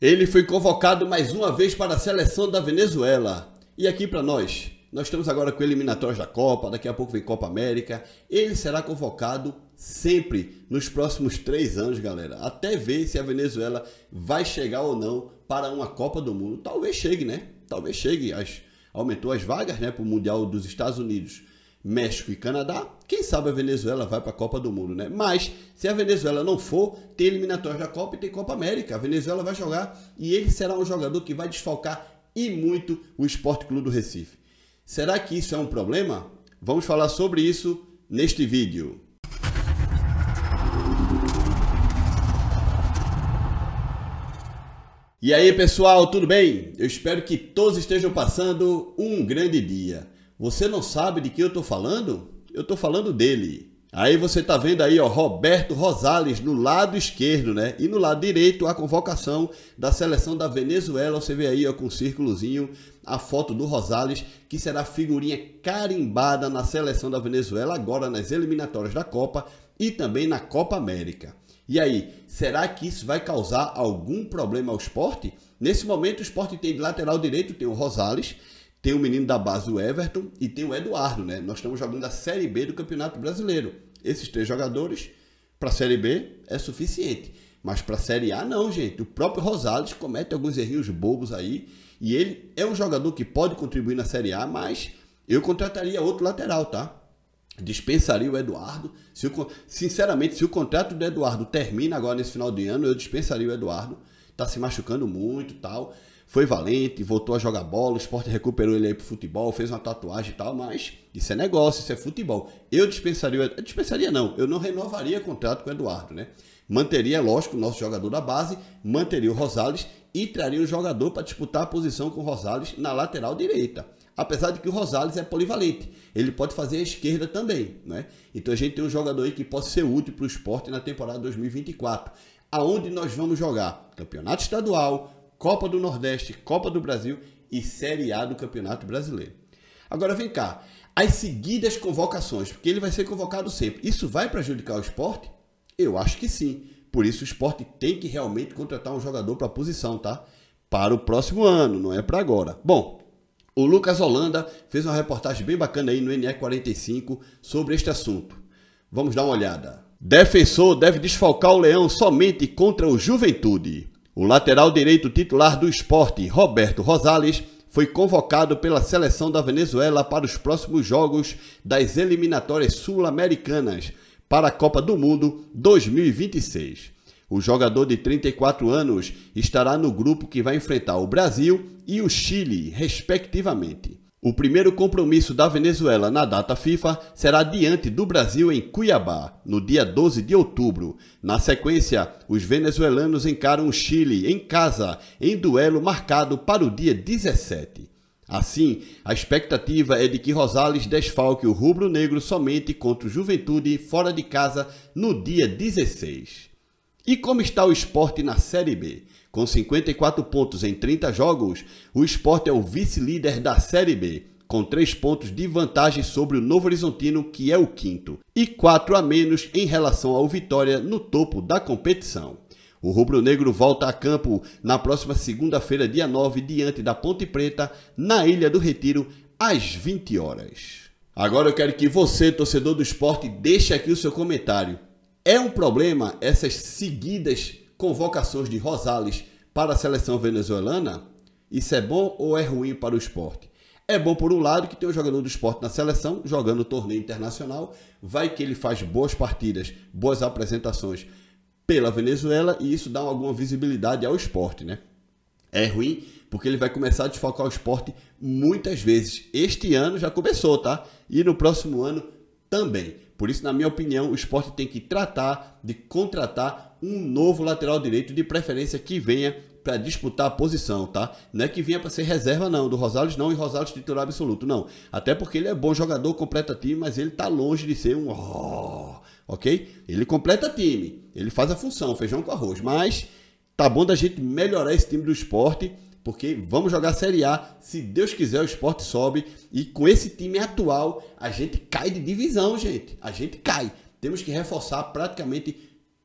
Ele foi convocado mais uma vez para a seleção da Venezuela. E aqui para nós, nós estamos agora com eliminatórias da Copa, daqui a pouco vem Copa América. Ele será convocado sempre nos próximos três anos, galera. Até ver se a Venezuela vai chegar ou não para uma Copa do Mundo. Talvez chegue, né? Talvez chegue. As, aumentou as vagas né, para o Mundial dos Estados Unidos. México e Canadá, quem sabe a Venezuela vai para a Copa do Mundo, né? Mas se a Venezuela não for, tem eliminatória da Copa e tem Copa América. A Venezuela vai jogar e ele será um jogador que vai desfalcar e muito o Esporte Clube do Recife. Será que isso é um problema? Vamos falar sobre isso neste vídeo. E aí pessoal, tudo bem? Eu espero que todos estejam passando um grande dia. Você não sabe de que eu estou falando? Eu estou falando dele. Aí você está vendo aí, ó, Roberto Rosales no lado esquerdo, né? E no lado direito a convocação da seleção da Venezuela. Você vê aí, ó, com um círculozinho a foto do Rosales, que será figurinha carimbada na seleção da Venezuela agora nas eliminatórias da Copa e também na Copa América. E aí, será que isso vai causar algum problema ao esporte? Nesse momento, o esporte tem de lateral direito, tem o Rosales, tem o menino da base, o Everton, e tem o Eduardo, né? Nós estamos jogando a Série B do Campeonato Brasileiro. Esses três jogadores, para a Série B, é suficiente. Mas para a Série A, não, gente. O próprio Rosales comete alguns errinhos bobos aí. E ele é um jogador que pode contribuir na Série A, mas eu contrataria outro lateral, tá? Dispensaria o Eduardo. Se sinceramente, se o contrato do Eduardo termina agora nesse final de ano, eu dispensaria o Eduardo. Tá se machucando muito tal foi valente, voltou a jogar bola, o esporte recuperou ele aí pro futebol, fez uma tatuagem e tal, mas isso é negócio, isso é futebol. Eu dispensaria, eu dispensaria não, eu não renovaria contrato com o Eduardo, né? Manteria, lógico, o nosso jogador da base, manteria o Rosales e traria o jogador para disputar a posição com o Rosales na lateral direita. Apesar de que o Rosales é polivalente, ele pode fazer a esquerda também, né? Então a gente tem um jogador aí que pode ser útil para o esporte na temporada 2024 aonde nós vamos jogar campeonato estadual, Copa do Nordeste, Copa do Brasil e Série A do Campeonato Brasileiro. Agora vem cá, as seguidas convocações, porque ele vai ser convocado sempre, isso vai prejudicar o esporte? Eu acho que sim. Por isso o esporte tem que realmente contratar um jogador para a posição, tá? Para o próximo ano, não é para agora. Bom, o Lucas Holanda fez uma reportagem bem bacana aí no NE45 sobre este assunto. Vamos dar uma olhada. Defensor deve desfalcar o Leão somente contra o Juventude. O lateral direito titular do esporte, Roberto Rosales, foi convocado pela seleção da Venezuela para os próximos jogos das eliminatórias sul-americanas para a Copa do Mundo 2026. O jogador de 34 anos estará no grupo que vai enfrentar o Brasil e o Chile, respectivamente. O primeiro compromisso da Venezuela na data FIFA será diante do Brasil em Cuiabá, no dia 12 de outubro. Na sequência, os venezuelanos encaram o Chile em casa, em duelo marcado para o dia 17. Assim, a expectativa é de que Rosales desfalque o rubro-negro somente contra o Juventude fora de casa no dia 16. E como está o esporte na Série B? Com 54 pontos em 30 jogos, o esporte é o vice-líder da Série B, com 3 pontos de vantagem sobre o Novo Horizontino, que é o quinto, e 4 a menos em relação ao Vitória no topo da competição. O rubro-negro volta a campo na próxima segunda-feira, dia 9, diante da Ponte Preta, na Ilha do Retiro, às 20 horas. Agora eu quero que você, torcedor do esporte, deixe aqui o seu comentário. É um problema essas seguidas convocações de Rosales para a seleção venezuelana? Isso é bom ou é ruim para o esporte? É bom por um lado que tem um jogador do esporte na seleção, jogando o torneio internacional, vai que ele faz boas partidas, boas apresentações pela Venezuela e isso dá alguma visibilidade ao esporte, né? É ruim porque ele vai começar a desfocar o esporte muitas vezes. Este ano já começou, tá? E no próximo ano também. Por isso, na minha opinião, o esporte tem que tratar de contratar um novo lateral direito, de preferência que venha para disputar a posição, tá? Não é que vinha para ser reserva não, do Rosales não e Rosales titular absoluto, não. Até porque ele é bom jogador, completa time, mas ele tá longe de ser um OK? Ele completa time, ele faz a função, feijão com arroz, mas tá bom da gente melhorar esse time do esporte porque vamos jogar a Série A. Se Deus quiser, o esporte sobe. E com esse time atual, a gente cai de divisão, gente. A gente cai. Temos que reforçar praticamente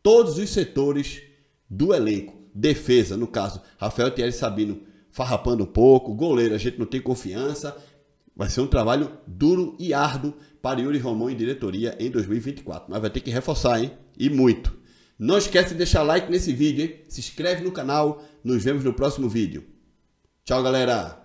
todos os setores do elenco. Defesa, no caso, Rafael Thierry Sabino farrapando um pouco. Goleiro, a gente não tem confiança. Vai ser um trabalho duro e árduo para Yuri Romão em diretoria em 2024. Mas vai ter que reforçar, hein? E muito. Não esquece de deixar like nesse vídeo, hein? Se inscreve no canal. Nos vemos no próximo vídeo. Tchau, galera!